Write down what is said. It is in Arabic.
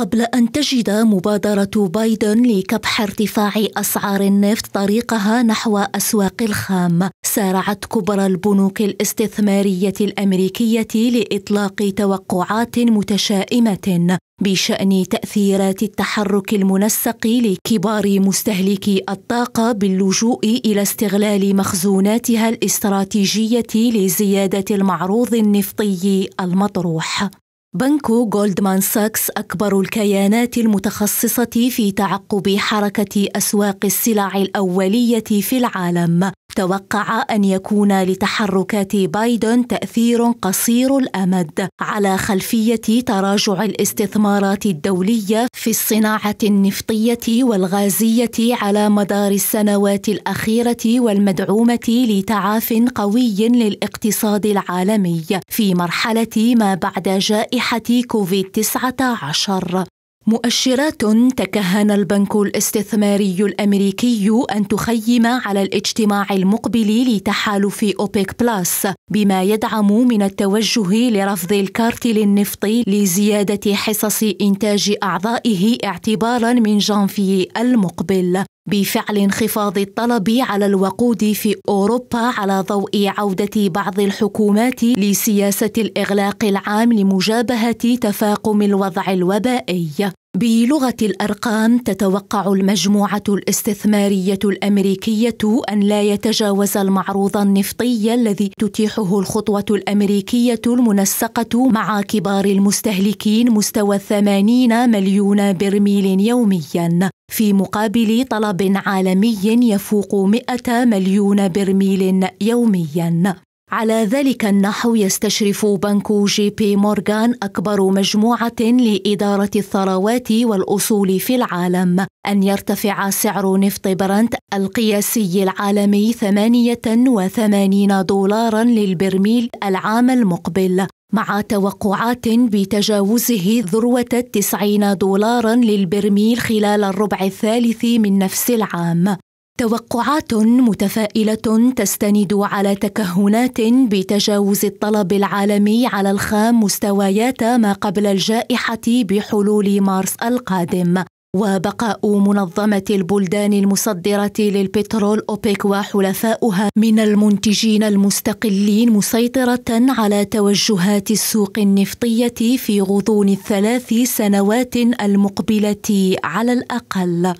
قبل أن تجد مبادرة بايدن لكبح ارتفاع أسعار النفط طريقها نحو أسواق الخام، سارعت كبرى البنوك الاستثمارية الأمريكية لإطلاق توقعات متشائمة بشأن تأثيرات التحرك المنسق لكبار مستهلكي الطاقة باللجوء إلى استغلال مخزوناتها الاستراتيجية لزيادة المعروض النفطي المطروح. بنك جولدمان ساكس أكبر الكيانات المتخصصة في تعقب حركة أسواق السلع الأولية في العالم توقع أن يكون لتحركات بايدن تأثير قصير الأمد على خلفية تراجع الاستثمارات الدولية في الصناعة النفطية والغازية على مدار السنوات الأخيرة والمدعومة لتعاف قوي للاقتصاد العالمي في مرحلة ما بعد جائحة كوفيد-19 مؤشرات تكهن البنك الاستثماري الامريكي ان تخيم على الاجتماع المقبل لتحالف اوبيك بلس بما يدعم من التوجه لرفض الكارتل النفطي لزياده حصص انتاج اعضائه اعتبارا من جانفي المقبل بفعل انخفاض الطلب على الوقود في اوروبا على ضوء عوده بعض الحكومات لسياسه الاغلاق العام لمجابهه تفاقم الوضع الوبائي بلغة الأرقام تتوقع المجموعة الاستثمارية الأمريكية أن لا يتجاوز المعروض النفطي الذي تتيحه الخطوة الأمريكية المنسقة مع كبار المستهلكين مستوى 80 مليون برميل يومياً في مقابل طلب عالمي يفوق 100 مليون برميل يومياً على ذلك النحو يستشرف بنك جي بي مورغان أكبر مجموعة لإدارة الثروات والأصول في العالم أن يرتفع سعر نفط برنت القياسي العالمي 88 دولارا للبرميل العام المقبل مع توقعات بتجاوزه ذروة 90 دولارا للبرميل خلال الربع الثالث من نفس العام توقعات متفائله تستند على تكهنات بتجاوز الطلب العالمي على الخام مستويات ما قبل الجائحه بحلول مارس القادم وبقاء منظمة البلدان المصدرة للبترول أوبيك وحلفاؤها من المنتجين المستقلين مسيطرة على توجهات السوق النفطية في غضون الثلاث سنوات المقبلة على الأقل